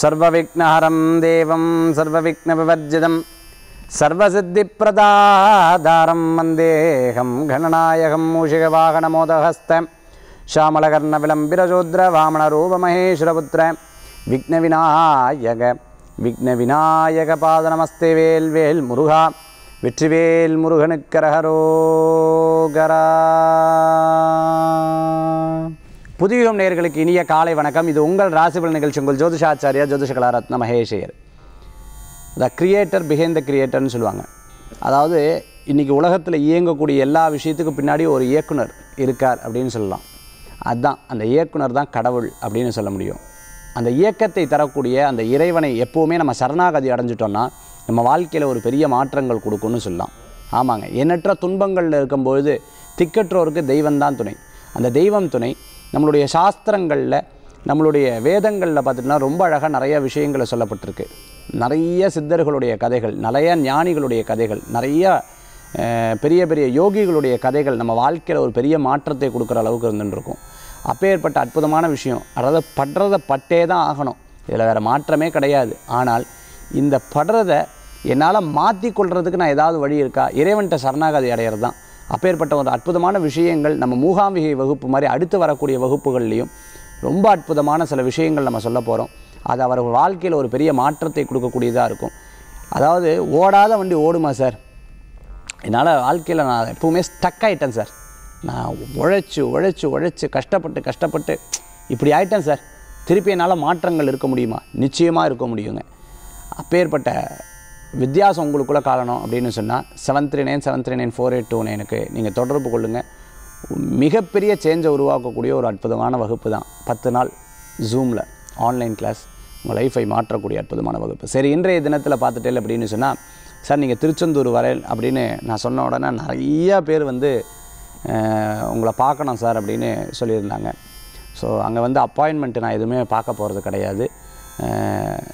சர்வவிக்னஹரம் தேவம் சர்வவிக்னவிவர்ஜிதம் சர்வசித்திப்பிரதாதாரம் வந்தேகம் கணநாயகம் மூஷிகவாகனமோதஹஸ்த ஷாமலகர்ணவிளம்பிரசூத்ர வாமணரூபமகேஸ்வரபுத்திர விக்னவிநாயக விக்னவிநாயக பாதநமஸ்தே வேல் வேல் முருகா வெற்றிவேல் முருகனுக்கரகரோகரா புதுயுகம் நேர்களுக்கு இனிய காலை வணக்கம் இது உங்கள் ராசிபல் நிகழ்ச்சி உங்கள் ஜோதிஷாச்சாரியா ஜோதிஷ கலாரத்ன மகேஷையர் த கிரியேட்டர் பிஹேந்த கிரியேட்டர்னு சொல்லுவாங்க அதாவது இன்றைக்கி உலகத்தில் இயங்கக்கூடிய எல்லா விஷயத்துக்கும் பின்னாடி ஒரு இயக்குனர் இருக்கார் அப்படின்னு சொல்லலாம் அதுதான் அந்த இயக்குனர் தான் கடவுள் அப்படின்னு சொல்ல முடியும் அந்த இயக்கத்தை தரக்கூடிய அந்த இறைவனை எப்போவுமே நம்ம சரணாகதி அடைஞ்சிட்டோன்னா நம்ம வாழ்க்கையில் ஒரு பெரிய மாற்றங்கள் கொடுக்கும்னு சொல்லலாம் ஆமாங்க எண்ணற்ற துன்பங்களில் இருக்கும்பொழுது திக்கற்றோருக்கு தெய்வம்தான் துணை அந்த தெய்வம் துணை நம்மளுடைய சாஸ்திரங்களில் நம்மளுடைய வேதங்களில் பார்த்துட்டிங்கன்னா ரொம்ப அழகாக நிறைய விஷயங்களை சொல்லப்பட்டிருக்கு நிறைய சித்தர்களுடைய கதைகள் நிறைய ஞானிகளுடைய கதைகள் நிறையா பெரிய பெரிய யோகிகளுடைய கதைகள் நம்ம வாழ்க்கையில் ஒரு பெரிய மாற்றத்தை கொடுக்குற அளவுக்கு இருந்துருக்கும் அப்பேற்பட்ட அற்புதமான விஷயம் அதாவது படுறதை பட்டே தான் ஆகணும் இதில் வேறு மாற்றமே கிடையாது ஆனால் இந்த படுறதை என்னால் மாற்றி கொள்கிறதுக்கு நான் ஏதாவது வழி இருக்கா இறைவன்கிட்ட சரணாகதி அடையிறது தான் அப்பேற்பட்ட ஒரு அற்புதமான விஷயங்கள் நம்ம மூகாம்பிகை வகுப்பு மாதிரி அடுத்து வரக்கூடிய வகுப்புகள்லேயும் ரொம்ப அற்புதமான சில விஷயங்கள் நம்ம சொல்ல போகிறோம் அது அவர்கள் வாழ்க்கையில் ஒரு பெரிய மாற்றத்தை கொடுக்கக்கூடியதாக இருக்கும் அதாவது ஓடாத வண்டி ஓடுமா சார் என்னால் வாழ்க்கையில் நான் எப்பவுமே ஸ்டக் ஆகிட்டேன் சார் நான் உழைச்சி உழைச்சி உழைச்சி கஷ்டப்பட்டு கஷ்டப்பட்டு இப்படி ஆகிட்டேன் சார் திருப்பி என்னால் மாற்றங்கள் இருக்க முடியுமா நிச்சயமாக இருக்க முடியுங்க அப்பேற்பட்ட வித்தியாசம் உங்களுக்குள்ளே காரணம் அப்படின்னு சொன்னால் seven three nine seven three nine four eight two நைனுக்கு நீங்கள் தொடர்பு கொள்ளுங்கள் மிகப்பெரிய சேஞ்சை உருவாக்கக்கூடிய ஒரு அற்புதமான வகுப்பு தான் பத்து நாள் ஜூமில் ஆன்லைன் கிளாஸ் உங்கள் லைஃபை மாற்றக்கூடிய அற்புதமான வகுப்பு சரி இன்றைய தினத்தில் பார்த்துட்டேன் அப்படின்னு சொன்னால் சார் நீங்கள் திருச்செந்தூர் வரேன் அப்படின்னு நான் சொன்ன உடனே நிறையா பேர் வந்து உங்களை பார்க்கணும் சார் அப்படின்னு சொல்லியிருந்தாங்க ஸோ அங்கே வந்து அப்பாயின்மெண்ட்டு நான் எதுவுமே பார்க்க போகிறது கிடையாது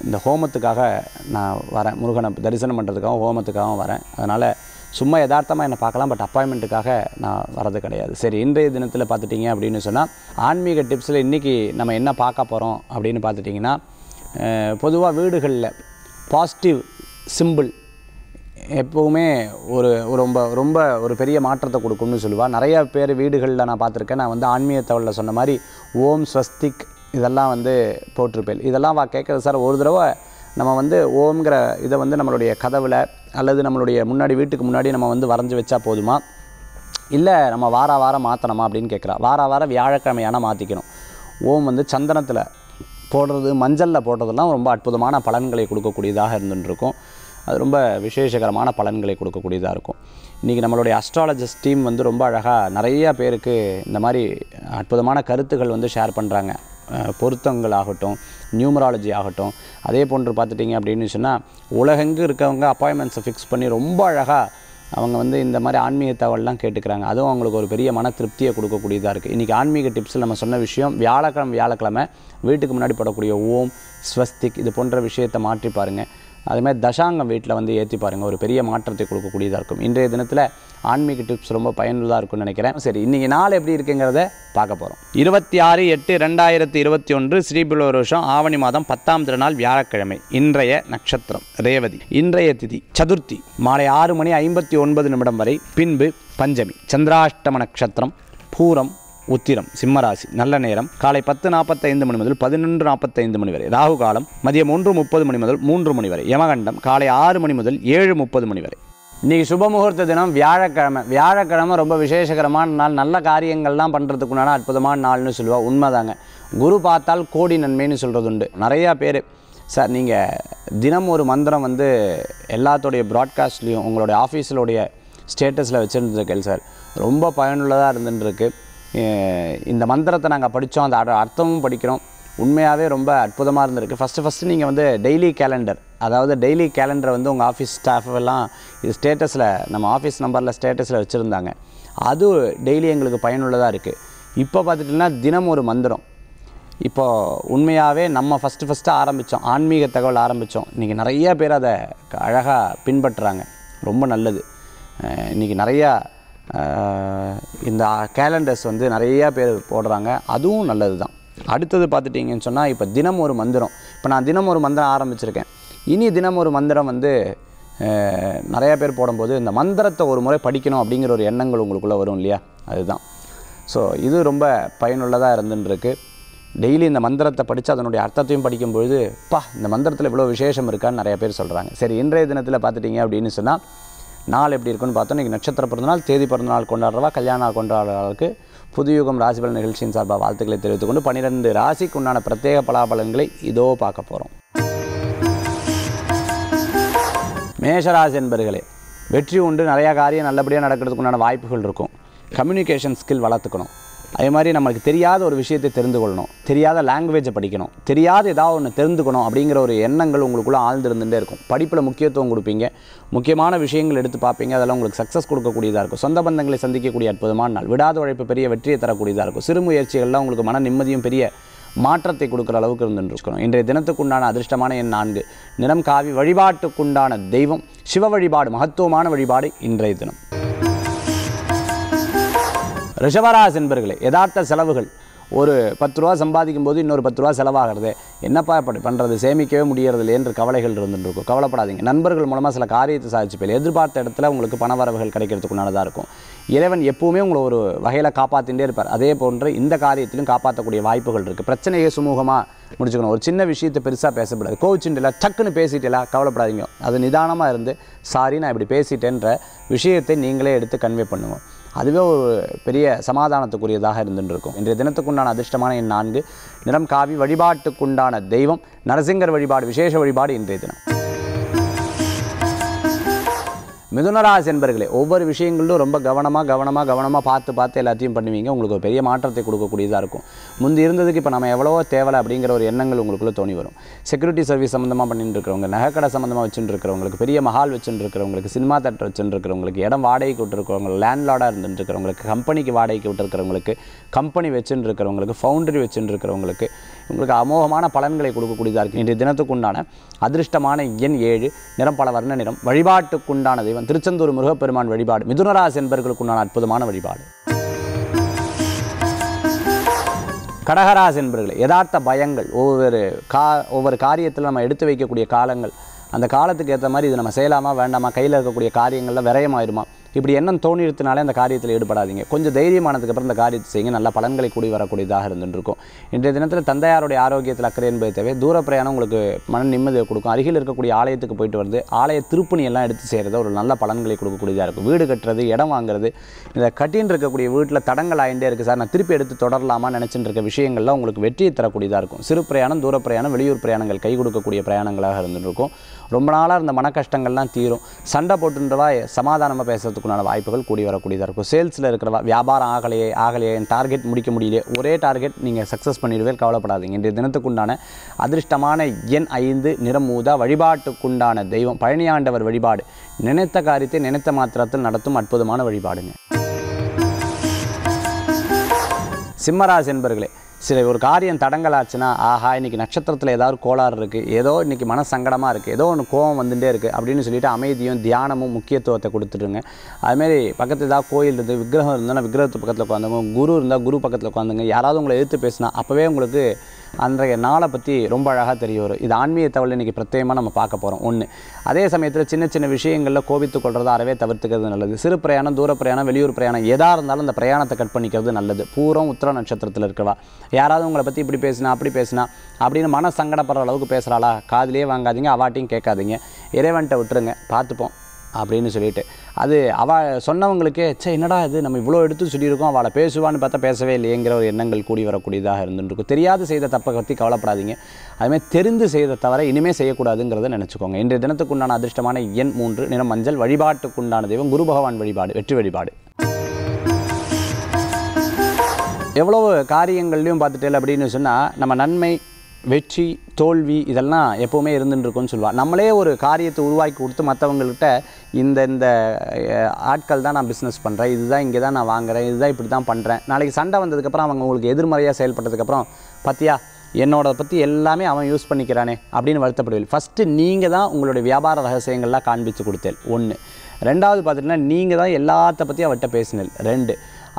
இந்த ஹோமத்துக்காக நான் வரேன் முருகனை தரிசனம் பண்ணுறதுக்காகவும் ஹோமத்துக்காகவும் வரேன் அதனால் சும்மா யதார்த்தமாக என்னை பார்க்கலாம் பட் அப்பாயின்மெண்ட்டுக்காக நான் வரது கிடையாது சரி இன்றைய தினத்தில் பார்த்துட்டிங்க அப்படின்னு சொன்னால் ஆன்மீக டிப்ஸில் இன்றைக்கி நம்ம என்ன பார்க்க போகிறோம் அப்படின்னு பார்த்துட்டிங்கன்னா பொதுவாக வீடுகளில் பாசிட்டிவ் சிம்பிள் எப்போவுமே ஒரு ரொம்ப ரொம்ப ஒரு பெரிய மாற்றத்தை கொடுக்கும்னு சொல்லுவாள் நிறையா பேர் வீடுகளில் நான் பார்த்துருக்கேன் நான் வந்து ஆன்மீகத்தவளில் சொன்ன மாதிரி ஓம் ஸ்வஸ்திக் இதெல்லாம் வந்து போட்டிருப்பேன் இதெல்லாம் வா கேட்குறது சார் ஒரு தடவை நம்ம வந்து ஓம்ங்கிற இதை வந்து நம்மளுடைய கதவில் அல்லது நம்மளுடைய முன்னாடி வீட்டுக்கு முன்னாடி நம்ம வந்து வரைஞ்சி வச்சா போதுமா இல்லை நம்ம வார வாரம் மாற்றணுமா அப்படின்னு கேட்குறா வார வாரம் வியாழக்கிழமையான மாற்றிக்கணும் ஓம் வந்து சந்தனத்தில் போடுறது மஞ்சளில் போடுறதுலாம் ரொம்ப அற்புதமான பலன்களை கொடுக்கக்கூடியதாக இருந்துகிட்டு இருக்கும் அது ரொம்ப விசேஷகரமான பலன்களை கொடுக்கக்கூடியதாக இருக்கும் இன்றைக்கி நம்மளுடைய அஸ்ட்ராலஜிஸ் டீம் வந்து ரொம்ப அழகாக நிறையா பேருக்கு இந்த மாதிரி அற்புதமான கருத்துக்கள் வந்து ஷேர் பண்ணுறாங்க பொருத்தங்கள் ஆகட்டும் நியூமராலஜி ஆகட்டும் அதே போன்று பார்த்துட்டிங்க அப்படின்னு சொன்னால் உலகெங்கு இருக்கவங்க அப்பாயின்மெண்ட்ஸை ஃபிக்ஸ் பண்ணி ரொம்ப அழகாக அவங்க வந்து இந்த மாதிரி ஆன்மீக தகவல்லாம் கேட்டுக்கிறாங்க அதுவும் அவங்களுக்கு ஒரு பெரிய மன திருப்தியை கொடுக்கக்கூடியதாக இருக்குது இன்றைக்கி ஆன்மீக டிப்ஸில் நம்ம சொன்ன விஷயம் வியாழக்கிழமை வியாழக்கிழமை வீட்டுக்கு முன்னாடி போடக்கூடிய ஓம் ஸ்வஸ்திக் இது போன்ற விஷயத்தை மாற்றி பாருங்கள் அதேமாதிரி தசாங்கம் வீட்டில் வந்து ஏற்றி பாருங்கள் ஒரு பெரிய மாற்றத்தை கொடுக்கக்கூடியதாக இருக்கும் இன்றைய தினத்தில் ஆன்மீக டிப்ஸ் ரொம்ப பயனுள்ளதாக இருக்கும்னு நினைக்கிறேன் சரி இன்றைக்கி நாள் எப்படி இருக்குங்கிறத பார்க்க போகிறோம் இருபத்தி ஆறு எட்டு ரெண்டாயிரத்தி இருபத்தி ஒன்று ஸ்ரீபிலோர் வருஷம் ஆவணி மாதம் பத்தாம் திருநாள் வியாழக்கிழமை இன்றைய நட்சத்திரம் ரேவதி இன்றைய திதி சதுர்த்தி மாலை ஆறு மணி ஐம்பத்தி ஒன்பது நிமிடம் வரை பின்பு பஞ்சமி சந்திராஷ்டம நட்சத்திரம் பூரம் உத்திரம் சிம்மராசி நல்ல நேரம் காலை பத்து நாற்பத்தைந்து மணி முதல் பதினொன்று நாற்பத்தைந்து மணி வரை ராகு காலம் மதியம் ஒன்று முப்பது மணி முதல் மூன்று மணி வரை யமகண்டம் காலை ஆறு மணி முதல் ஏழு முப்பது மணி வரை இன்றைக்கி சுபமுகூர்த்த தினம் வியாழக்கிழமை வியாழக்கிழமை ரொம்ப விசேஷகரமான நாள் நல்ல காரியங்கள்லாம் பண்ணுறதுக்குண்டான அற்புதமான நாள்னு சொல்லுவாள் உண்மைதாங்க குரு பார்த்தால் கோடி நன்மைன்னு சொல்கிறது உண்டு நிறையா பேர் சார் நீங்கள் தினம் ஒரு மந்திரம் வந்து எல்லாத்தோடைய ப்ராட்காஸ்ட்லேயும் உங்களுடைய ஆஃபீஸிலுடைய ஸ்டேட்டஸில் வச்சுருந்துருக்கேன் சார் ரொம்ப பயனுள்ளதாக இருந்துட்டுருக்கு இந்த மந்திரத்தை நாங்கள் படித்தோம் அந்த அர்த்தமும் படிக்கிறோம் உண்மையாகவே ரொம்ப அற்புதமாக இருந்திருக்கு ஃபஸ்ட்டு ஃபஸ்ட்டு நீங்கள் வந்து டெய்லி கேலண்டர் அதாவது டெய்லி கேலண்டரை வந்து உங்கள் ஆஃபீஸ் ஸ்டாஃபெல்லாம் இது ஸ்டேட்டஸில் நம்ம ஆஃபீஸ் நம்பரில் ஸ்டேட்டஸில் வச்சுருந்தாங்க அது டெய்லி எங்களுக்கு பயனுள்ளதாக இருக்குது இப்போ பார்த்துட்டிங்கன்னா தினம் ஒரு மந்திரம் இப்போது உண்மையாகவே நம்ம ஃபஸ்ட்டு ஃபஸ்ட்டு ஆரம்பித்தோம் ஆன்மீக தகவல் ஆரம்பித்தோம் இன்றைக்கி நிறையா பேர் அதை அழகாக பின்பற்றுறாங்க ரொம்ப நல்லது இன்றைக்கி நிறையா இந்த கேலண்டர்ஸ் வந்து நிறையா பேர் போடுறாங்க அதுவும் நல்லது தான் அடுத்தது பார்த்துட்டிங்கன்னு சொன்னால் இப்போ தினம் ஒரு மந்திரம் இப்போ நான் தினம் ஒரு மந்திரம் ஆரம்பிச்சிருக்கேன் இனி தினம் ஒரு மந்திரம் வந்து நிறையா பேர் போடும்போது இந்த மந்திரத்தை ஒரு முறை படிக்கணும் அப்படிங்கிற ஒரு எண்ணங்கள் உங்களுக்குள்ளே வரும் இல்லையா அதுதான் ஸோ இது ரொம்ப பயனுள்ளதாக இருந்துருக்கு டெய்லி இந்த மந்திரத்தை படித்து அதனுடைய அர்த்தத்தையும் படிக்கும்பொழுது பா இந்த மந்திரத்தில் இவ்வளோ விசேஷம் இருக்கான்னு நிறைய பேர் சொல்கிறாங்க சரி இன்றைய தினத்தில் பார்த்துட்டிங்க அப்படின்னு சொன்னால் நாள் எப்படி இருக்குன்னு பார்த்தோம் இன்றைக்கி நட்சத்திர நாள் தேதி பிறந்தநாள் கொண்டாடுறவா கல்யாண கொண்டாடுறவர்களுக்கு புதுயுகம் ராசிபலன் நிகழ்ச்சியின் சார்பாக வாழ்த்துக்களை தெரிவித்துக்கொண்டு பன்னிரெண்டு ராசிக்கு உண்டான பிரத்யேக பலாபலன்களை இதோ பார்க்க போகிறோம் மேஷராசி என்பர்களே வெற்றி உண்டு நிறையா காரியம் நல்லபடியாக நடக்கிறதுக்கு உண்டான வாய்ப்புகள் இருக்கும் கம்யூனிகேஷன் ஸ்கில் வளர்த்துக்கணும் அதே மாதிரி நம்மளுக்கு தெரியாத ஒரு விஷயத்தை தெரிந்து கொள்ளணும் தெரியாத லாங்குவேஜை படிக்கணும் தெரியாத ஏதாவது ஒன்று தெரிந்துக்கணும் அப்படிங்கிற ஒரு எண்ணங்கள் உங்களுக்குள்ளே ஆழ்ந்திருந்துட்டே இருக்கும் படிப்பில் முக்கியத்துவம் கொடுப்பீங்க முக்கியமான விஷயங்கள் எடுத்து பார்ப்பீங்க அதெல்லாம் உங்களுக்கு சக்ஸஸ் கொடுக்கக்கூடியதாக இருக்கும் சொந்த பந்தங்களை சந்திக்கக்கூடிய அற்புதமான நாள் விடாத உழைப்பு பெரிய வெற்றியை தரக்கூடியதாக இருக்கும் சிறு முயற்சிகள்லாம் உங்களுக்கு மன நிம்மதியும் பெரிய மாற்றத்தை கொடுக்குற அளவுக்கு இருந்துருக்கணும் இன்றைய தினத்துக்குண்டான அதிர்ஷ்டமான என் நான்கு நிறம் காவி வழிபாட்டுக்குண்டான தெய்வம் சிவ வழிபாடு மகத்துவமான வழிபாடு இன்றைய தினம் ரிஷவராசி என்பர்களே யதார்த்த செலவுகள் ஒரு பத்து ரூபா சம்பாதிக்கும் போது இன்னொரு பத்து ரூபா செலவாகிறது என்னப்பா இப்படி பண்ணுறது சேமிக்கவே முடியறதில்லை என்று கவலைகள் இருந்துருக்கும் கவலைப்படாதீங்க நண்பர்கள் மூலமாக சில காரியத்தை சாதிச்சு போய் எதிர்பார்த்த இடத்துல உங்களுக்கு பண வரவுகள் கிடைக்கிறதுக்குள்ளதாக இருக்கும் இறைவன் எப்போவுமே உங்களை ஒரு வகையில் காப்பாற்றிகிட்டே இருப்பார் அதே போன்று இந்த காரியத்திலும் காப்பாற்றக்கூடிய வாய்ப்புகள் இருக்குது பிரச்சனையை சுமூகமாக முடிச்சுக்கணும் ஒரு சின்ன விஷயத்தை பெருசாக பேசப்படாது கோவிச்சுட்டுல டக்குன்னு பேசிட்டல கவலைப்படாதீங்க அது நிதானமாக இருந்து சாரி நான் இப்படி பேசிட்டேன்ற விஷயத்தை நீங்களே எடுத்து கன்வே பண்ணுவோம் அதுவே ஒரு பெரிய சமாதானத்துக்குரியதாக இருந்துருக்கும் இன்றைய தினத்துக்குண்டான அதிர்ஷ்டமான என் நான்கு நிறம் காவி வழிபாட்டுக்குண்டான தெய்வம் நரசிங்கர் வழிபாடு விசேஷ வழிபாடு இன்றைய தினம் மிதுனராசி என்பர்களே ஒவ்வொரு விஷயங்களிலும் ரொம்ப கவனமாக கவனமாக கவனமாக பார்த்து பார்த்து எல்லாத்தையும் பண்ணுவீங்க உங்களுக்கு ஒரு பெரிய மாற்றத்தை கொடுக்கக்கூடியதாக இருக்கும் முந்தி இருந்ததுக்கு இப்போ நம்ம எவ்வளவோ தேவை அப்படிங்கிற ஒரு எண்ணங்கள் உங்களுக்குள்ளே தோணி வரும் செக்யூரிட்டி சர்வீஸ் சம்மந்தமாக பண்ணிட்டு இருக்கிறவங்க நகைக்கடை சம்மந்தமாக வச்சுட்டு இருக்கிறவங்களுக்கு பெரிய மஹால் வச்சுட்டு இருக்கிறவங்களுக்கு சினிமா தேட்டர் வச்சுட்டு இருக்கிறவங்களுக்கு இடம் வாடகைக்கு விட்டுருக்கிறவங்க லேண்ட்லார்டாக இருந்துட்டு இருக்கிறவங்களுக்கு கம்பெனிக்கு வாடகைக்கு விட்டுருக்கிறவங்களுக்கு கம்பெனி வச்சுட்டு இருக்கிறவங்களுக்கு ஃபவுண்டரி வச்சுட்டு இருக்கிறவங்களுக்கு உங்களுக்கு அமோகமான பலன்களை கொடுக்கக்கூடியதாக இருக்குது இன்றைய தினத்துக்குண்டான அதிர்ஷ்டமான எண் ஏழு நிறம் பல வர்ண நிறம் வழிபாட்டுக்குண்டான தெய்வம் திருச்செந்தூர் முருகப்பெருமான் வழிபாடு மிதுனராசி என்பர்களுக்குண்டான அற்புதமான வழிபாடு கடகராசி என்பர்களே யதார்த்த பயங்கள் ஒவ்வொரு கா ஒவ்வொரு காரியத்தில் நம்ம எடுத்து வைக்கக்கூடிய காலங்கள் அந்த காலத்துக்கு ஏற்ற மாதிரி இது நம்ம செய்யலாமா வேண்டாமா கையில் இருக்கக்கூடிய காரியங்களில் விரயமாயிருமா இப்படி எண்ணம் தோணிடுத்தினாலே அந்த காரியத்தில் ஈடுபடாதீங்க கொஞ்சம் தைரியமானதுக்கு அப்புறம் இந்த காரியத்தை செய்யுங்க நல்ல பலன்களை கூடி வரக்கூடியதாக இருந்துருக்கும் இன்றைய தினத்தில் தந்தையாருடைய ஆரோக்கியத்தில் அக்கறை என்பதை தேவை தூர பிரயாணம் உங்களுக்கு மன நிம்மதியை கொடுக்கும் அருகில் இருக்கக்கூடிய ஆலயத்துக்கு போயிட்டு வந்து ஆலய திருப்பணி எல்லாம் எடுத்து செய்கிறது ஒரு நல்ல பலன்களை கொடுக்கக்கூடியதாக இருக்கும் வீடு கட்டுறது இடம் வாங்குறது இந்த கட்டின்னு இருக்கக்கூடிய வீட்டில் தடங்கள் ஆகிட்டே இருக்குது சார் நான் திருப்பி எடுத்து தொடரலாமா நினச்சிட்டு இருக்க விஷயங்கள்லாம் உங்களுக்கு வெற்றியை தரக்கூடியதாக இருக்கும் சிறு பிரயாணம் தூர பிரயாணம் வெளியூர் பிரயாணங்கள் கை கொடுக்கக்கூடிய பிரயாணங்களாக இருந்துருக்கும் ரொம்ப நாளாக இருந்த மன கஷ்டங்கள்லாம் தீரும் சண்டை போட்டுன்றவா சமாதானமாக பேசுறதுக்குண்டான வாய்ப்புகள் கூடி வரக்கூடியதாக இருக்கும் சேல்ஸில் இருக்கிறவா வியாபாரம் ஆகலையே ஆகலையே என் டார்கெட் முடிக்க முடியலையே ஒரே டார்கெட் நீங்கள் சக்ஸஸ் பண்ணிடுவே கவலைப்படாதீங்க இன்றைய தினத்துக்குண்டான அதிர்ஷ்டமான எண் ஐந்து நிறம் ஊதா வழிபாட்டுக்குண்டான தெய்வம் பழனியாண்டவர் வழிபாடு நினைத்த காரியத்தை நினைத்த மாத்திரத்தில் நடத்தும் அற்புதமான வழிபாடுங்க சிம்மராசி என்பர்களே சில ஒரு காரியம் தடங்கலாச்சுன்னா ஆஹா இன்றைக்கி நட்சத்திரத்தில் ஏதாவது கோளாறு இருக்குது ஏதோ இன்றைக்கி மன சங்கடமாக இருக்குது ஏதோ ஒன்று கோவம் வந்துகிட்டே இருக்குது அப்படின்னு சொல்லிட்டு அமைதியும் தியானமும் முக்கியத்துவத்தை கொடுத்துருங்க அதுமாரி பக்கத்தில் ஏதாவது கோயில் இருந்து விக்கிரகம் இருந்தால் விக்கிரகத்து பக்கத்தில் உட்காந்துங்க குரு இருந்தால் குரு பக்கத்தில் உட்காந்துங்க யாராவது உங்களை எதிர்த்து பேசினா அப்போவே உங்களுக்கு அன்றைய நாளை பற்றி ரொம்ப அழகாக தெரிய வரும் இது ஆன்மீக தவளை இன்றைக்கி பிரத்யேகமாக நம்ம பார்க்க போகிறோம் ஒன்று அதே சமயத்தில் சின்ன சின்ன விஷயங்களில் கோபித்து கொள்றதை அறவே தவிர்த்துக்கிறது நல்லது சிறு பிரயாணம் தூர பிரயாணம் வெளியூர் பிரயாணம் எதாக இருந்தாலும் அந்த பிரயாணத்தை கட் பண்ணிக்கிறது நல்லது பூரம் உத்திர நட்சத்திரத்தில் இருக்கிறவா யாராவது உங்களை பற்றி இப்படி பேசினா அப்படி பேசினா அப்படின்னு மன சங்கடப்படுற அளவுக்கு பேசுகிறாளா காதிலேயே வாங்காதீங்க அவாட்டையும் கேட்காதீங்க இறைவன்கிட்ட விட்டுருங்க பார்த்துப்போம் அப்படின்னு சொல்லிட்டு அது அவள் சொன்னவங்களுக்கு சே என்னடா இது நம்ம இவ்வளோ எடுத்து சொல்லியிருக்கோம் அவளை பேசுவான்னு பார்த்தா பேசவே இல்லையேங்கிற ஒரு எண்ணங்கள் கூடி வரக்கூடியதாக இருந்துருக்கும் தெரியாது செய்த தப்பை பற்றி கவலைப்படாதீங்க அதுமாதிரி தெரிந்து செய்த தவிர இனிமேல் செய்யக்கூடாதுங்கிறத நினச்சிக்கோங்க இன்றைய தினத்துக்குண்டான அதிர்ஷ்டமான எண் மூன்று நிறம் மஞ்சள் வழிபாட்டுக்குண்டான தெய்வம் குரு பகவான் வழிபாடு வெற்றி வழிபாடு எவ்வளோ காரியங்கள்லையும் பார்த்துட்டேன் அப்படின்னு சொன்னால் நம்ம நன்மை வெற்றி தோல்வி இதெல்லாம் எப்போவுமே இருந்துட்டுருக்கும்னு சொல்லுவாள் நம்மளே ஒரு காரியத்தை உருவாக்கி கொடுத்து மற்றவங்கள்கிட்ட இந்த இந்த ஆட்கள் தான் நான் பிஸ்னஸ் பண்ணுறேன் இதுதான் இங்கே தான் நான் வாங்குகிறேன் இதுதான் இப்படி தான் பண்ணுறேன் நாளைக்கு சண்டை வந்ததுக்கப்புறம் அவங்க உங்களுக்கு எதிர்மறையாக செயல்பட்டதுக்கப்புறம் பார்த்தியா என்னோட பற்றி எல்லாமே அவன் யூஸ் பண்ணிக்கிறானே அப்படின்னு வருத்தப்படுவேன் ஃபஸ்ட்டு நீங்கள் தான் உங்களுடைய வியாபார ரகசியங்கள்லாம் காண்பித்து கொடுத்தேன் ஒன்று ரெண்டாவது பார்த்துட்டிங்கன்னா நீங்கள் தான் எல்லாத்த பற்றி அவர்கிட்ட பேசினேன் ரெண்டு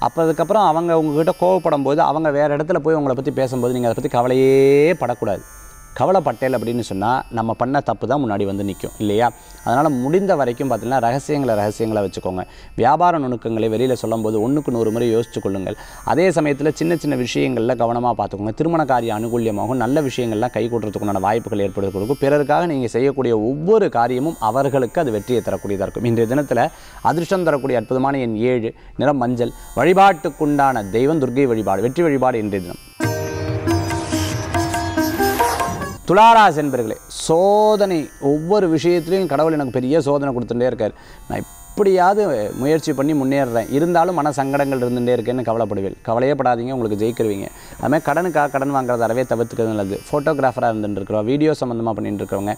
அப்போ அதுக்கப்புறம் அவங்க உங்ககிட்ட கோவப்படும் போது அவங்க வேறு இடத்துல போய் உங்களை பற்றி பேசும்போது நீங்கள் அதை பற்றி கவலையே படக்கூடாது கவலைப்பட்டேல் அப்படின்னு சொன்னால் நம்ம பண்ண தப்பு தான் முன்னாடி வந்து நிற்கும் இல்லையா அதனால் முடிந்த வரைக்கும் பார்த்திங்கன்னா ரகசியங்களை ரகசியங்களை வச்சுக்கோங்க வியாபார நுணுக்கங்களை வெளியில் சொல்லும்போது ஒன்றுக்கு நூறு முறை யோசிச்சு கொள்ளுங்கள் அதே சமயத்தில் சின்ன சின்ன விஷயங்களில் கவனமாக பார்த்துக்கோங்க திருமண காரிய அனுகூலியமாகவும் நல்ல விஷயங்கள்லாம் கை கொடுறதுக்குண்டான வாய்ப்புகள் கொடுக்கும் பிறருக்காக நீங்கள் செய்யக்கூடிய ஒவ்வொரு காரியமும் அவர்களுக்கு அது வெற்றியை தரக்கூடியதாக இருக்கும் இன்றைய தினத்தில் அதிர்ஷ்டம் தரக்கூடிய அற்புதமான என் ஏழு நிறம் மஞ்சள் வழிபாட்டுக்குண்டான தெய்வம் துர்கை வழிபாடு வெற்றி வழிபாடு இன்றைய தினம் துளாராஜ் என்பர்களே சோதனை ஒவ்வொரு விஷயத்துலையும் கடவுள் எனக்கு பெரிய சோதனை கொடுத்துட்டே இருக்கார் நான் எப்படியாவது முயற்சி பண்ணி முன்னேறேன் இருந்தாலும் மன சங்கடங்கள் இருந்துகிட்டே இருக்கேன்னு கவலைப்படுவேன் கவலையே படாதீங்க உங்களுக்கு ஜெயிக்கிறவீங்க அதுமாதிரி கடனுக்காக கடன் வாங்குறது அறவே தவிர்த்துக்கிறது நல்லது ஃபோட்டோகிராஃபராக இருந்துருக்குறோம் வீடியோ சம்மந்தமாக பண்ணிட்டு இருக்கிறவங்க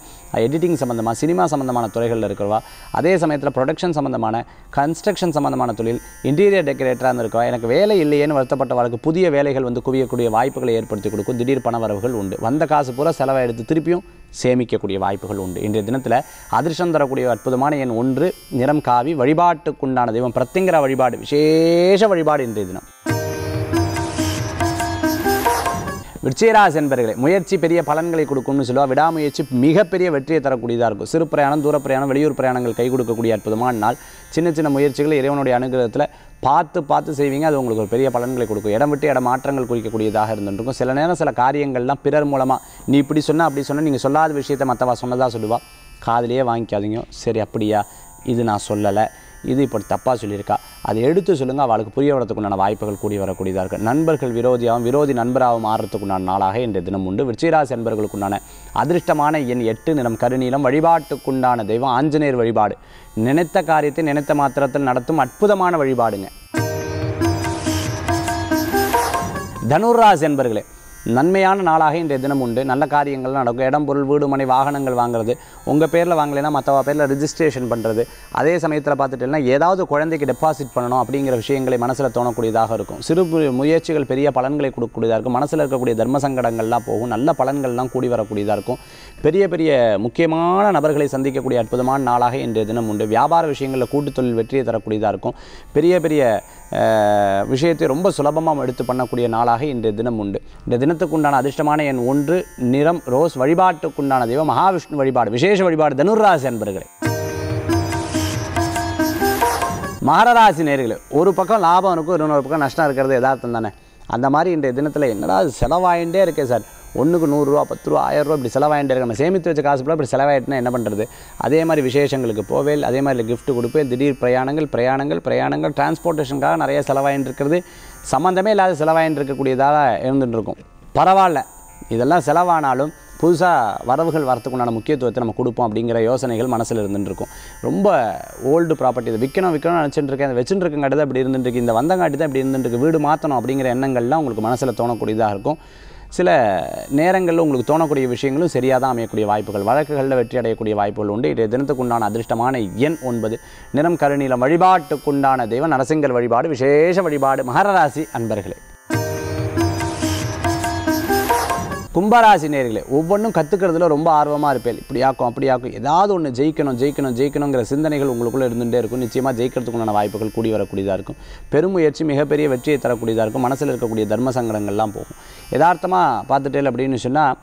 எடிட்டிங் சம்மந்தமாக சினிமா சம்மந்தமான துறைகளில் இருக்கிறவா அதே சமயத்தில் ப்ரொடக்ஷன் சம்மந்தமான கன்ஸ்ட்ரக்ஷன் சம்மந்தமான தொழில் இன்டீரியர் டெக்கரேட்டராக இருந்திருக்கோம் எனக்கு வேலை இல்லையேன்னு வருத்தப்பட்டவர்களுக்கு புதிய வேலைகள் வந்து குவியக்கூடிய வாய்ப்புகளை ஏற்படுத்தி கொடுக்கும் திடீர் பண வரவுகள் உண்டு வந்த காசு பூரா செலவை எடுத்து திருப்பியும் சேமிக்கக்கூடிய வாய்ப்புகள் உண்டு இன்றைய தினத்தில் அதிர்ஷ்டம் தரக்கூடிய அற்புதமான எண் ஒன்று நிறம் காவி வழிபாட்டுக்குண்டான தெய்வம் பிரத்திங்கிற வழிபாடு விசேஷ வழிபாடு இன்றைய தினம் விருச்சிகராசி என்பர்களே முயற்சி பெரிய பலன்களை கொடுக்கும்னு சொல்லுவா விடாமுயற்சி மிகப்பெரிய வெற்றியை தரக்கூடியதாக இருக்கும் சிறு பிரயாணம் தூர பிரயாணம் வெளியூர் பிரயாணங்கள் கை கொடுக்கக்கூடிய அற்புதமான நாள் சின்ன சின்ன முயற்சிகளை இறைவனுடைய அனுகிரகத்தில் பார்த்து பார்த்து செய்வீங்க அது உங்களுக்கு ஒரு பெரிய பலன்களை கொடுக்கும் இடம் விட்டு இடம் மாற்றங்கள் குறிக்கக்கூடியதாக இருந்துருக்கும் சில நேரம் சில காரியங்கள்லாம் பிறர் மூலமாக நீ இப்படி சொன்னால் அப்படி சொன்னால் நீங்கள் சொல்லாத விஷயத்தை மற்றவா சொன்னதாக சொல்லுவாள் காதலியே வாங்கிக்காதீங்க சரி அப்படியா இது நான் சொல்லலை இது இப்படி தப்பாக சொல்லியிருக்கா அதை எடுத்து சொல்லுங்கள் அவளுக்கு புரிய வரதுக்குண்டான வாய்ப்புகள் கூடி வரக்கூடியதாக இருக்குது நண்பர்கள் விரோதியாகவும் விரோதி நண்பராகவும் மாறுறதுக்குண்டான நாளாக இன்றைய தினம் உண்டு விருச்சிகராசி நண்பர்களுக்குண்டான அதிர்ஷ்டமான என் எட்டு நிறம் கருநீளம் வழிபாட்டுக்குண்டான தெய்வம் ஆஞ்சநேயர் வழிபாடு நினைத்த காரியத்தை நினைத்த மாத்திரத்தில் நடத்தும் அற்புதமான வழிபாடுங்க தனுர்ராஜ் என்பர்களே நன்மையான நாளாக இன்றைய தினம் உண்டு நல்ல காரியங்கள் நடக்கும் இடம் பொருள் வீடு மனை வாகனங்கள் வாங்குறது உங்கள் பேரில் வாங்கலைன்னா மற்ற பேரில் ரிஜிஸ்ட்ரேஷன் பண்ணுறது அதே சமயத்தில் பார்த்துட்டீங்கன்னா ஏதாவது குழந்தைக்கு டெபாசிட் பண்ணணும் அப்படிங்கிற விஷயங்களை மனசில் தோணக்கூடியதாக இருக்கும் சிறு முயற்சிகள் பெரிய பலன்களை கொடுக்கக்கூடியதாக இருக்கும் மனசில் இருக்கக்கூடிய தர்ம சங்கடங்கள்லாம் போகும் நல்ல பலன்கள்லாம் கூடி வரக்கூடியதாக இருக்கும் பெரிய பெரிய முக்கியமான நபர்களை சந்திக்கக்கூடிய அற்புதமான நாளாக இன்றைய தினம் உண்டு வியாபார விஷயங்களில் கூட்டு தொழில் வெற்றியை தரக்கூடியதாக இருக்கும் பெரிய பெரிய விஷயத்தை ரொம்ப சுலபமாக எடுத்து பண்ணக்கூடிய நாளாக இன்றைய தினம் உண்டு இந்த தினத்துக்கு உண்டான அதிர்ஷ்டமான என் ஒன்று நிறம் ரோஸ் வழிபாட்டுக்குண்டான தெய்வம் மகாவிஷ்ணு வழிபாடு விசேஷ வழிபாடு தனுர்ராசி அன்பர்களே மகரராசி நேர்களே ஒரு பக்கம் லாபம் இருக்கும் இன்னொரு பக்கம் நஷ்டம் இருக்கிறது எதார்த்தம் தானே அந்த மாதிரி இன்றைய தினத்தில் என்னடா செலவாயிண்டே இருக்கேன் சார் ஒன்றுக்கு நூறுரூவா பத்து ரூபா ஆயிரரூவா இப்படி செலவாயிட்டு நம்ம சேமித்து வச்ச காசு ஃபுல்லாக இப்படி செலவாயிட்டுனா என்ன பண்ணுறது அதே மாதிரி விசேஷங்களுக்கு போவேல் அதே மாதிரி கிஃப்ட் கொடுப்பேன் திடீர் பிரயாணங்கள் பிரயாணங்கள் பிரயாணங்கள் டிரான்ஸ்போர்ட்டேஷனுக்காக நிறைய செலவாயின்னு இருக்கிறது சம்மந்தமே இல்லாத செலவாயின்னு இருக்கக்கூடியதாக இருந்துகிட்டு இருக்கும் பரவாயில்ல இதெல்லாம் செலவானாலும் புதுசாக வரவுகள் வரத்துக்குண்டான முக்கியத்துவத்தை நம்ம கொடுப்போம் அப்படிங்கிற யோசனைகள் மனசில் இருந்துருக்கும் ரொம்ப ஓல்டு ப்ராப்பர்ட்டி இதை விற்கணும் விற்கணும்னு நினச்சிட்டு இருக்கேன் அதை வச்சுட்டு அப்படி இருந்துருக்கு இந்த வந்தங்காட்டி தான் இப்படி இருந்துருக்கு வீடு மாற்றணும் அப்படிங்கிற எண்ணங்கள்லாம் உங்களுக்கு மனசில் தோணக்கூடியதாக இருக்கும் சில நேரங்களில் உங்களுக்கு தோணக்கூடிய விஷயங்களும் சரியாக தான் அமையக்கூடிய வாய்ப்புகள் வழக்குகளில் வெற்றி அடையக்கூடிய வாய்ப்புகள் உண்டு இதே தினத்துக்குண்டான அதிர்ஷ்டமான எண் ஒன்பது நிறம் கருநீளம் வழிபாட்டுக்குண்டான தெய்வம் நரசிங்கர் வழிபாடு விசேஷ வழிபாடு மகர ராசி அன்பர்களே கும்பராசி நேர்களே ஒவ்வொன்றும் கற்றுக்கிறதுல ரொம்ப ஆர்வமாக இருப்பேன் இப்படி ஆக்கும் அப்படி ஆக்கும் ஏதாவது ஒன்று ஜெயிக்கணும் ஜெயிக்கணும் ஜெயிக்கணுங்கிற சிந்தனைகள் உங்களுக்குள்ளே இருந்துகிட்டே இருக்கும் நிச்சயமாக ஜெயிக்கிறதுக்குண்டான வாய்ப்புகள் கூடி வரக்கூடியதாக இருக்கும் பெருமுயற்சி மிகப்பெரிய வெற்றியை தரக்கூடியதாக இருக்கும் மனசில் இருக்கக்கூடிய தர்ம சங்கடங்கள்லாம் போகும் யதார்த்தமாக பார்த்துட்டேன் அப்படின்னு சொன்னால்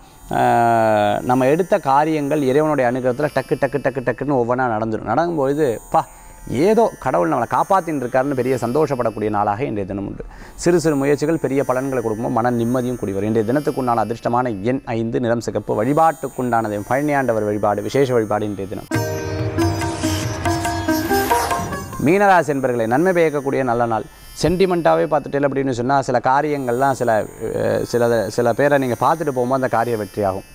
நம்ம எடுத்த காரியங்கள் இறைவனுடைய அனுகிரகத்தில் டக்கு டக்கு டக்கு டக்குன்னு ஒவ்வொன்றா நடந்துடும் நடக்கும்போது பா ஏதோ கடவுள் நம்மளை காப்பாற்றின்னு இருக்காருன்னு பெரிய சந்தோஷப்படக்கூடிய நாளாக இன்றைய தினம் உண்டு சிறு சிறு முயற்சிகள் பெரிய பலன்களை கொடுக்கும் மன நிம்மதியும் கூடி வரும் இன்றைய தினத்துக்குண்டான அதிர்ஷ்டமான எண் ஐந்து நிறம் சிகப்பு வழிபாட்டுக்குண்டானது பழனியாண்டவர் வழிபாடு விசேஷ வழிபாடு இன்றைய தினம் மீனராசி என்பர்களை நன்மை பெய்யக்கூடிய நல்ல நாள் சென்டிமெண்ட்டாகவே பார்த்துட்டேன் அப்படின்னு சொன்னால் சில காரியங்கள்லாம் சில சில சில பேரை நீங்கள் பார்த்துட்டு போகும்போது அந்த காரிய வெற்றியாகும்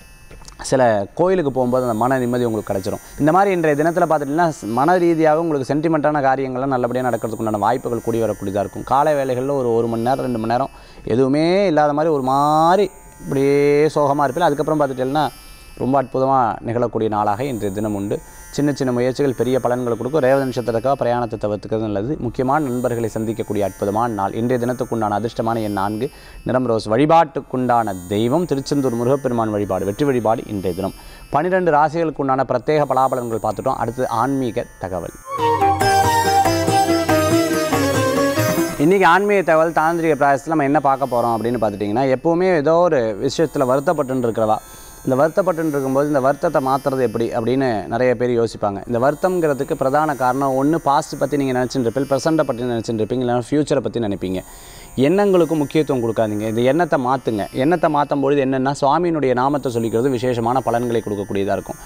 சில கோயிலுக்கு போகும்போது அந்த மன நிம்மதி உங்களுக்கு கிடச்சிரும் இந்த மாதிரி இன்றைய தினத்தில் பார்த்துட்டிங்கன்னா மன ரீதியாக உங்களுக்கு சென்டிமெண்ட்டான காரியங்கள்லாம் நல்லபடியாக நடக்கிறதுக்குண்டான வாய்ப்புகள் கூடி வரக்கூடியதாக இருக்கும் காலை வேலைகளில் ஒரு ஒரு மணி நேரம் ரெண்டு மணி நேரம் எதுவுமே இல்லாத மாதிரி ஒரு மாதிரி இப்படியே சோகமாக இருப்பில்ல அதுக்கப்புறம் பார்த்துட்டிங்கன்னா ரொம்ப அற்புதமாக நிகழக்கூடிய நாளாக இன்றைய தினம் உண்டு சின்ன சின்ன முயற்சிகள் பெரிய பலன்களை கொடுக்கும் ரேவத நட்சத்திரத்துக்காக பிரயாணத்தை தவிர்த்துக்கிறது நல்லது முக்கியமான நண்பர்களை சந்திக்கக்கூடிய அற்புதமான நாள் இன்றைய தினத்துக்குண்டான அதிர்ஷ்டமான என் நான்கு நிறம் ரோஸ் வழிபாட்டுக்குண்டான தெய்வம் திருச்செந்தூர் முருகப்பெருமான் வழிபாடு வெற்றி வழிபாடு இன்றைய தினம் பன்னிரெண்டு ராசிகளுக்குண்டான பிரத்யேக பலாபலன்கள் பார்த்துட்டோம் அடுத்து ஆன்மீக தகவல் இன்றைக்கி ஆன்மீக தகவல் தாந்திரிக பிராயசத்தில் நம்ம என்ன பார்க்க போகிறோம் அப்படின்னு பார்த்துட்டிங்கன்னா எப்போவுமே ஏதோ ஒரு விஷயத்தில் வருத்தப்பட்டு இருக்கிறவா இந்த வருத்தப்பட்டு இருக்கும்போது இந்த வருத்தத்தை மாற்றுறது எப்படி அப்படின்னு நிறைய பேர் யோசிப்பாங்க இந்த வருத்தம்ங்கிறதுக்கு பிரதான காரணம் ஒன்று பாஸ்ட் பற்றி நீங்கள் நினச்சிட்டு இருப்பீங்க ப்ரெசண்ட்டை பற்றி நினச்சிட்டு இருப்பீங்க இல்லை ஃப்யூச்சரை பற்றி நினைப்பீங்க எண்ணங்களுக்கும் முக்கியத்துவம் கொடுக்காதீங்க இந்த எண்ணத்தை மாற்றுங்க எண்ணத்தை மாற்றும் பொழுது என்னென்னா சுவாமியினுடைய நாமத்தை சொல்லிக்கிறது விசேஷமான பலன்களை கொடுக்கக்கூடியதாக இருக்கும்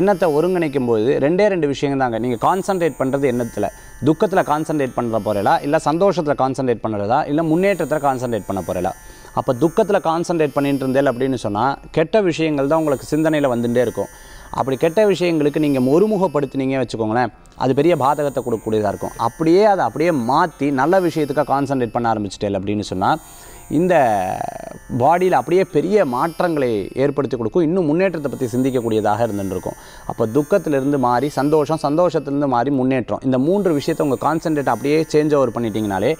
எண்ணத்தை ஒருங்கிணைக்கும் போது ரெண்டே ரெண்டு விஷயங்கள் தாங்க நீங்கள் கான்சன்ட்ரேட் பண்ணுறது எண்ணத்தில் துக்கத்தில் கான்சன்ட்ரேட் பண்ணுற போகிறீங்களா இல்லை சந்தோஷத்தில் கான்சன்ட்ரேட் பண்ணுறதா இல்லை முன்னேற்றத்தில் கான்சன்ட்ரேட் பண்ண போகிறீங்களா அப்போ துக்கத்தில் கான்சன்ட்ரேட் பண்ணிட்டு இருந்தேன் அப்படின்னு சொன்னால் கெட்ட விஷயங்கள் தான் உங்களுக்கு சிந்தனையில் வந்துகிட்டே இருக்கும் அப்படி கெட்ட விஷயங்களுக்கு நீங்கள் ஒருமுகப்படுத்தினீங்க வச்சுக்கோங்களேன் அது பெரிய பாதகத்தை கொடுக்கக்கூடியதாக இருக்கும் அப்படியே அதை அப்படியே மாற்றி நல்ல விஷயத்துக்காக கான்சன்ட்ரேட் பண்ண ஆரம்பிச்சிட்டேன் அப்படின்னு சொன்னால் இந்த பாடியில் அப்படியே பெரிய மாற்றங்களை ஏற்படுத்தி கொடுக்கும் இன்னும் முன்னேற்றத்தை பற்றி சிந்திக்கக்கூடியதாக இருந்துருக்கும் அப்போ துக்கத்திலிருந்து மாறி சந்தோஷம் சந்தோஷத்துலேருந்து மாறி முன்னேற்றம் இந்த மூன்று விஷயத்தை உங்கள் கான்சன்ட்ரேட் அப்படியே சேஞ்ச் ஓவர் பண்ணிட்டீங்கனாலே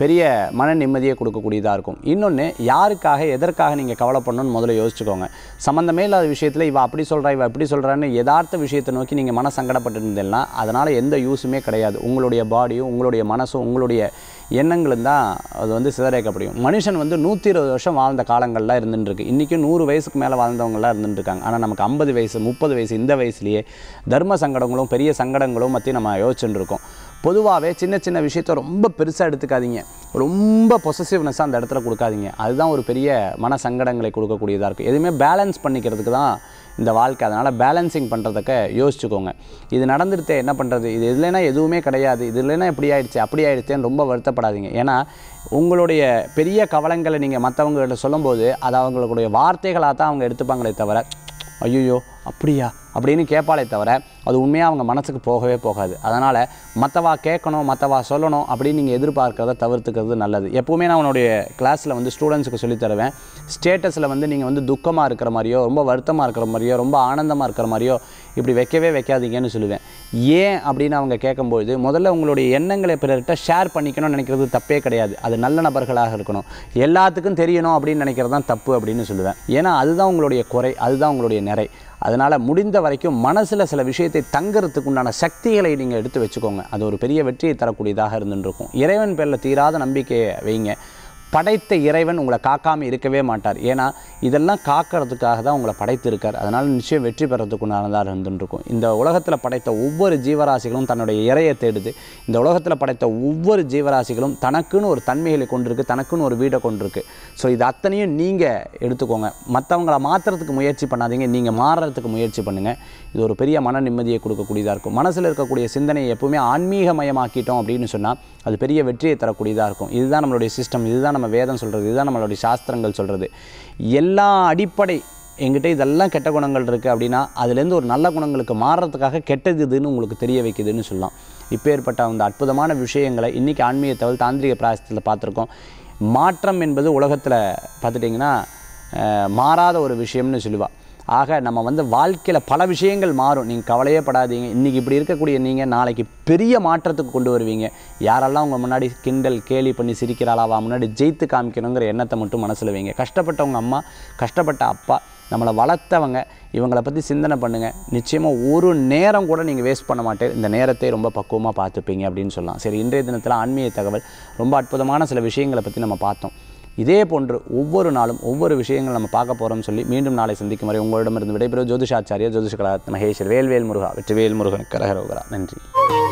பெரிய மன நிம்மதியை கொடுக்கக்கூடியதாக இருக்கும் இன்னொன்று யாருக்காக எதற்காக நீங்கள் கவலை பண்ணணும்னு முதல்ல யோசிச்சுக்கோங்க சம்மந்தமே இல்லாத விஷயத்தில் இவள் அப்படி சொல்கிறா இவள் எப்படி சொல்கிறான்னு யதார்த்த விஷயத்தை நோக்கி நீங்கள் மன சங்கடப்பட்டு இருந்தீங்கன்னா அதனால் எந்த யூஸுமே கிடையாது உங்களுடைய பாடியும் உங்களுடைய மனசும் உங்களுடைய எண்ணங்களும் தான் அது வந்து சிதறேக்கப்படும் மனுஷன் வந்து நூற்றி இருபது வருஷம் வாழ்ந்த காலங்கள்லாம் இருந்துட்டுருக்கு இன்றைக்கும் நூறு வயசுக்கு மேலே வாழ்ந்தவங்களாம் இருந்துட்டுருக்காங்க ஆனால் நமக்கு ஐம்பது வயசு முப்பது வயசு இந்த வயசுலேயே தர்ம சங்கடங்களும் பெரிய சங்கடங்களும் பற்றி நம்ம யோசிச்சுட்டு இருக்கோம் பொதுவாகவே சின்ன சின்ன விஷயத்த ரொம்ப பெருசாக எடுத்துக்காதீங்க ரொம்ப பொசசிவ்னஸ் அந்த இடத்துல கொடுக்காதீங்க அதுதான் ஒரு பெரிய மன சங்கடங்களை கொடுக்கக்கூடியதாக இருக்குது எதுவுமே பேலன்ஸ் பண்ணிக்கிறதுக்கு தான் இந்த வாழ்க்கை அதனால் பேலன்சிங் பண்ணுறதுக்க யோசிச்சுக்கோங்க இது நடந்துருத்தே என்ன பண்ணுறது இது இல்லைன்னா எதுவுமே கிடையாது இது இல்லைன்னா இப்படி ஆயிடுச்சு அப்படி ஆயிடுச்சேன்னு ரொம்ப வருத்தப்படாதீங்க ஏன்னா உங்களுடைய பெரிய கவலைங்களை நீங்கள் மற்றவங்கள்ட்ட சொல்லும்போது அது அவங்களுடைய வார்த்தைகளாக தான் அவங்க எடுத்துப்பாங்களே தவிர ஐயோ அப்படியா அப்படின்னு கேட்பாலே தவிர அது உண்மையாக அவங்க மனசுக்கு போகவே போகாது அதனால் மற்றவா கேட்கணும் மற்றவா சொல்லணும் அப்படின்னு நீங்கள் எதிர்பார்க்கறத தவிர்த்துக்கிறது நல்லது எப்போவுமே நான் உன்னுடைய கிளாஸில் வந்து ஸ்டூடெண்ட்ஸுக்கு சொல்லித்தருவேன் ஸ்டேட்டஸில் வந்து நீங்கள் வந்து துக்கமாக இருக்கிற மாதிரியோ ரொம்ப வருத்தமாக இருக்கிற மாதிரியோ ரொம்ப ஆனந்தமாக இருக்கிற மாதிரியோ இப்படி வைக்கவே வைக்காதீங்கன்னு சொல்லுவேன் ஏன் அப்படின்னு அவங்க கேட்கும்போது முதல்ல உங்களுடைய எண்ணங்களை பிறர்கிட்ட ஷேர் பண்ணிக்கணும்னு நினைக்கிறது தப்பே கிடையாது அது நல்ல நபர்களாக இருக்கணும் எல்லாத்துக்கும் தெரியணும் அப்படின்னு நினைக்கிறது தான் தப்பு அப்படின்னு சொல்லுவேன் ஏன்னா அதுதான் உங்களுடைய குறை அதுதான் உங்களுடைய நிறை அதனால் முடிந்த வரைக்கும் மனசில் சில விஷயத்தை தங்கிறதுக்கு உண்டான சக்திகளை நீங்கள் எடுத்து வச்சுக்கோங்க அது ஒரு பெரிய வெற்றியை தரக்கூடியதாக இருந்துருக்கும் இறைவன் பேரில் தீராத நம்பிக்கையை வைங்க படைத்த இறைவன் உங்களை காக்காமல் இருக்கவே மாட்டார் ஏன்னா இதெல்லாம் காக்கிறதுக்காக தான் உங்களை படைத்து இருக்கார் அதனால் நிச்சயம் வெற்றி பெறத்துக்கு உண்டானதாக இருந்துருக்கும் இந்த உலகத்தில் படைத்த ஒவ்வொரு ஜீவராசிகளும் தன்னுடைய இறையை தேடுது இந்த உலகத்தில் படைத்த ஒவ்வொரு ஜீவராசிகளும் தனக்குன்னு ஒரு தன்மைகளை கொண்டிருக்கு தனக்குன்னு ஒரு வீடை கொண்டிருக்கு ஸோ இது அத்தனையும் நீங்கள் எடுத்துக்கோங்க மற்றவங்களை மாற்றுறதுக்கு முயற்சி பண்ணாதீங்க நீங்கள் மாறுறதுக்கு முயற்சி பண்ணுங்கள் இது ஒரு பெரிய மன நிம்மதியை கொடுக்கக்கூடியதாக இருக்கும் மனசில் இருக்கக்கூடிய சிந்தனையை எப்பவுமே ஆன்மீகமயமாக்கிட்டோம் அப்படின்னு சொன்னால் அது பெரிய வெற்றியை தரக்கூடியதாக இருக்கும் இதுதான் நம்மளுடைய சிஸ்டம் இதுதான் இதுதான் நம்ம வேதம் சொல்கிறது இதுதான் நம்மளுடைய சாஸ்திரங்கள் சொல்கிறது எல்லா அடிப்படை எங்கிட்ட இதெல்லாம் கெட்ட குணங்கள் இருக்குது அப்படின்னா அதுலேருந்து ஒரு நல்ல குணங்களுக்கு மாறுறதுக்காக கெட்டது இதுன்னு உங்களுக்கு தெரிய வைக்குதுன்னு சொல்லலாம் இப்போ ஏற்பட்ட அந்த அற்புதமான விஷயங்களை இன்றைக்கி ஆன்மீக தகவல் தாந்திரிக பிராயசத்தில் பார்த்துருக்கோம் மாற்றம் என்பது உலகத்தில் பார்த்துட்டிங்கன்னா மாறாத ஒரு விஷயம்னு சொல்லுவாள் ஆக நம்ம வந்து வாழ்க்கையில் பல விஷயங்கள் மாறும் நீங்கள் கவலையே படாதீங்க இன்றைக்கி இப்படி இருக்கக்கூடிய நீங்கள் நாளைக்கு பெரிய மாற்றத்துக்கு கொண்டு வருவீங்க யாரெல்லாம் உங்கள் முன்னாடி கிண்டல் கேலி பண்ணி சிரிக்கிறாளாவா முன்னாடி ஜெயித்து காமிக்கணுங்கிற எண்ணத்தை மட்டும் மனசில் வைங்க கஷ்டப்பட்டவங்க அம்மா கஷ்டப்பட்ட அப்பா நம்மளை வளர்த்தவங்க இவங்களை பற்றி சிந்தனை பண்ணுங்கள் நிச்சயமாக ஒரு நேரம் கூட நீங்கள் வேஸ்ட் பண்ண மாட்டேன் இந்த நேரத்தை ரொம்ப பக்குவமாக பார்த்துப்பீங்க அப்படின்னு சொல்லலாம் சரி இன்றைய தினத்தில் ஆன்மீக தகவல் ரொம்ப அற்புதமான சில விஷயங்களை பற்றி நம்ம பார்த்தோம் இதே போன்று ஒவ்வொரு நாளும் ஒவ்வொரு விஷயங்கள் நம்ம பார்க்க போகிறோம்னு சொல்லி மீண்டும் நாளை சந்திக்கும் வரை உங்களிடமிருந்து விடைபெறும் ஜோதிஷாச்சாரியா ஜோதிஷ கலாத் மகேஸ்வர் வேல்வேல் முருகா வெற்றிவேல் முருகன் கரகரோகரா நன்றி